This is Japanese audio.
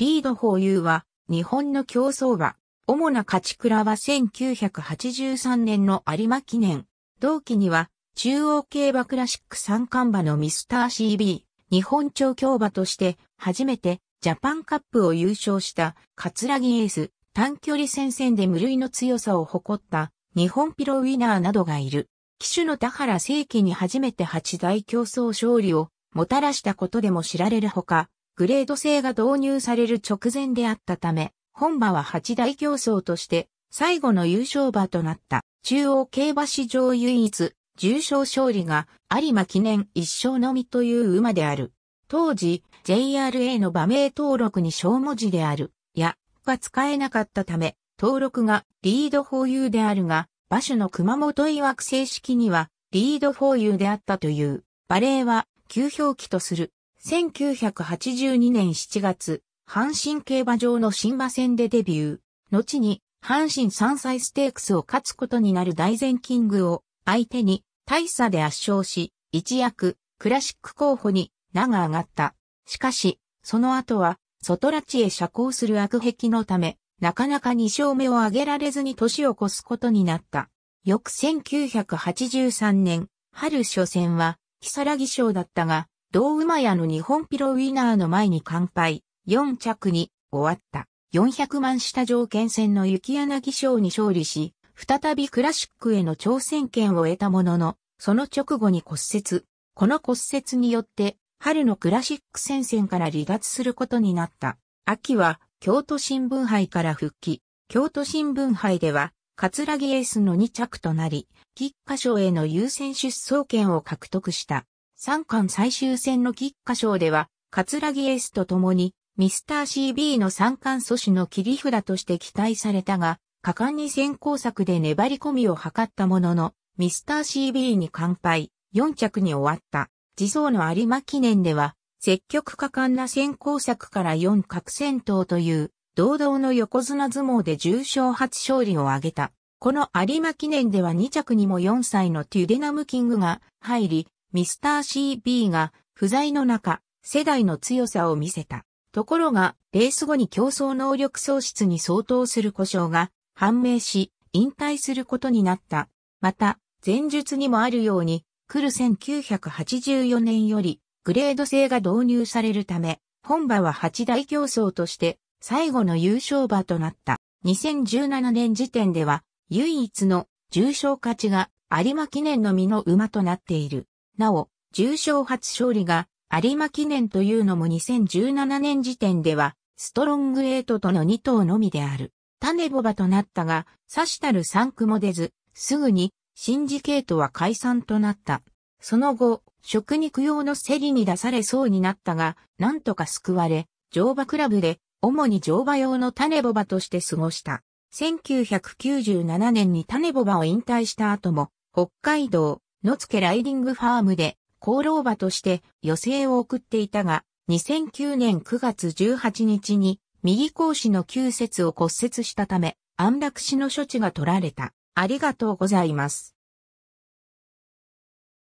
リードユーは、日本の競走馬。主な勝ち倉は1983年の有馬記念。同期には、中央競馬クラシック三冠馬のミスター CB、日本調教馬として、初めてジャパンカップを優勝した、カツラギエース、短距離戦線で無類の強さを誇った、日本ピロウィナーなどがいる。騎手の田原正規に初めて八大競争勝利をもたらしたことでも知られるほか、グレード制が導入される直前であったため、本場は八大競争として最後の優勝馬となった中央競馬史上唯一重賞勝利が有馬記念一勝のみという馬である。当時 JRA の馬名登録に小文字である、や、が使えなかったため、登録がリード保有であるが、馬主の熊本曰く正式にはリード保有であったという、馬例は、旧表記とする。1982年7月、阪神競馬場の新馬戦でデビュー。後に、阪神山歳ステークスを勝つことになる大前キングを相手に大差で圧勝し、一躍クラシック候補に名が上がった。しかし、その後は、外拉致へ遮光する悪癖のため、なかなか2勝目を挙げられずに年を越すことになった。翌1983年、春初戦は、木更木賞だったが、同馬屋の日本ピロウィナーの前に乾杯、4着に終わった。400万下条件戦の雪柳賞に勝利し、再びクラシックへの挑戦権を得たものの、その直後に骨折。この骨折によって、春のクラシック戦線から離脱することになった。秋は、京都新聞杯から復帰。京都新聞杯では、ラギエースの2着となり、菊花賞への優先出走権を獲得した。3巻最終戦の菊花賞では、桂木エスと共に、ミスター CB の三冠阻止の切り札として期待されたが、果敢に先行策で粘り込みを図ったものの、ミスター CB に完敗、4着に終わった。自走の有馬記念では、積極果敢な先行策から4角戦闘という、堂々の横綱相撲で重賞初勝利を挙げた。この有馬記念では2着にも4歳のテュデナムキングが入り、ミスター CB が不在の中、世代の強さを見せた。ところが、レース後に競争能力喪失に相当する故障が判明し、引退することになった。また、前述にもあるように、来る1984年より、グレード制が導入されるため、本場は8大競争として、最後の優勝馬となった。2017年時点では、唯一の重賞勝ちが有馬記念の実の馬となっている。なお、重賞初勝利が有馬記念というのも2017年時点では、ストロングエイトとの2頭のみである。種ボバとなったが、差したる3区も出ず、すぐに、シンジケートは解散となった。その後、食肉用の競りに出されそうになったが、なんとか救われ、乗馬クラブで、主に乗馬用の種ボバとして過ごした。1997年に種ボバを引退した後も、北海道、野付ライディングファームで、功労馬として余生を送っていたが、2009年9月18日に、右講師の旧節を骨折したため、安楽死の処置が取られた。ありがとうございます。